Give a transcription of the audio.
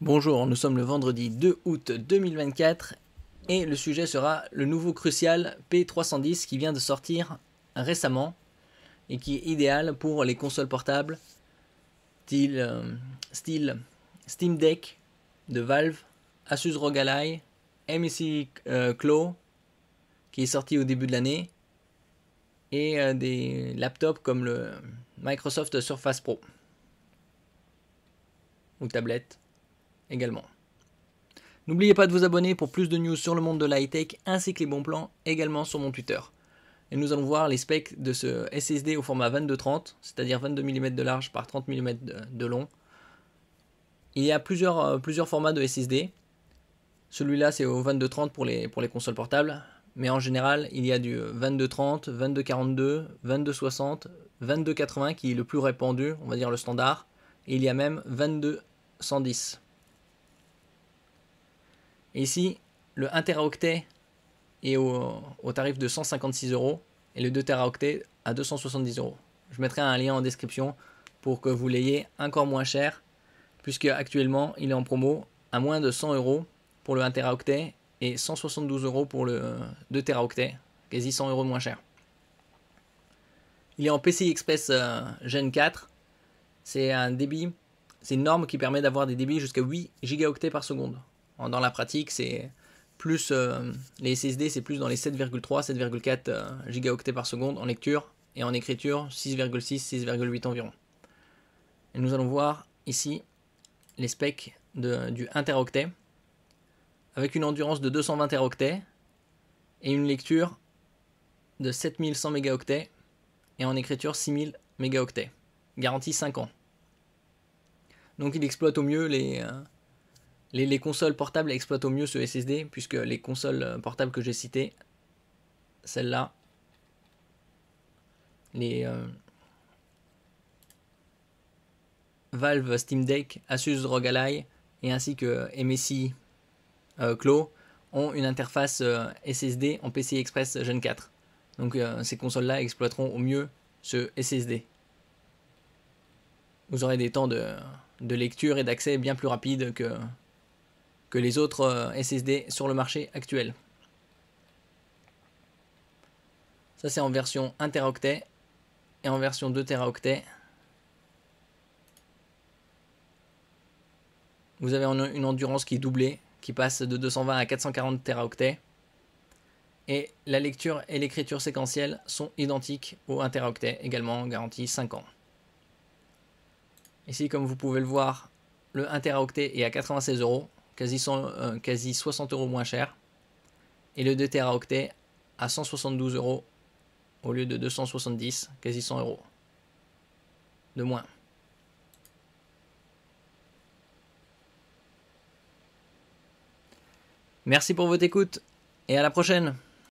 Bonjour, nous sommes le vendredi 2 août 2024 et le sujet sera le nouveau Crucial P310 qui vient de sortir récemment et qui est idéal pour les consoles portables style, euh, Steam Deck de Valve, Asus ROG Ally, MEC euh, Claw qui est sorti au début de l'année et euh, des laptops comme le Microsoft Surface Pro ou tablette également. N'oubliez pas de vous abonner pour plus de news sur le monde de l'high-tech ainsi que les bons plans également sur mon Twitter. Et nous allons voir les specs de ce SSD au format 2230, c'est-à-dire 22 mm de large par 30 mm de long. Il y a plusieurs, euh, formats de SSD. Celui-là c'est au 2230 pour les, pour les consoles portables, mais en général il y a du 2230, 2242, 2260, 2280 qui est le plus répandu, on va dire le standard, et il y a même 2210 ici, le 1 teraoctet est au, tarif de 156 euros et le 2 teraoctet à 270 euros. Je mettrai un lien en description pour que vous l'ayez encore moins cher, puisque actuellement il est en promo à moins de 100 euros pour le 1 teraoctet et 172 euros pour le 2 teraoctet, quasi 100 euros moins cher. Il est en PCI Express euh, Gen 4. C'est un débit, c'est une norme qui permet d'avoir des débits jusqu'à 8 gigaoctets par seconde dans la pratique, c'est plus euh, les SSD, c'est plus dans les 7,3, 7,4 euh, gigaoctets par seconde en lecture et en écriture 6,6, 6,8 environ. Et nous allons voir ici les specs de, du interoctet avec une endurance de 220 teraoctets et une lecture de 7100 mégaoctets et en écriture 6000 mégaoctets, garantie 5 ans. Donc il exploite au mieux les, euh, les, consoles portables exploitent au mieux ce SSD, puisque les consoles euh, portables que j'ai citées, celles-là, les euh, Valve Steam Deck, Asus ROG et ainsi que MSI euh, Claw, ont une interface SSD en PC Express Gen 4. Donc ces consoles-là exploiteront au mieux ce SSD. Vous aurez des temps de, de lecture et d'accès bien plus rapides que, que les autres euh, SSD sur le marché actuel. Ça c'est en version 1 teraoctet et en version 2 Teraoctets. Vous avez une endurance qui est doublée, qui passe de 220 à 440 teraoctets. Et la lecture et l'écriture séquentielle sont identiques au 1 teraoctet, également garantie 5 ans. Ici, comme vous pouvez le voir, le 1 teraoctet est à 96 euros, quasi, euh, quasi 60 euros moins cher. Et le 2 teraoctets à 172 euros au lieu de 270, quasi 100 euros de moins. Merci pour votre écoute et à la prochaine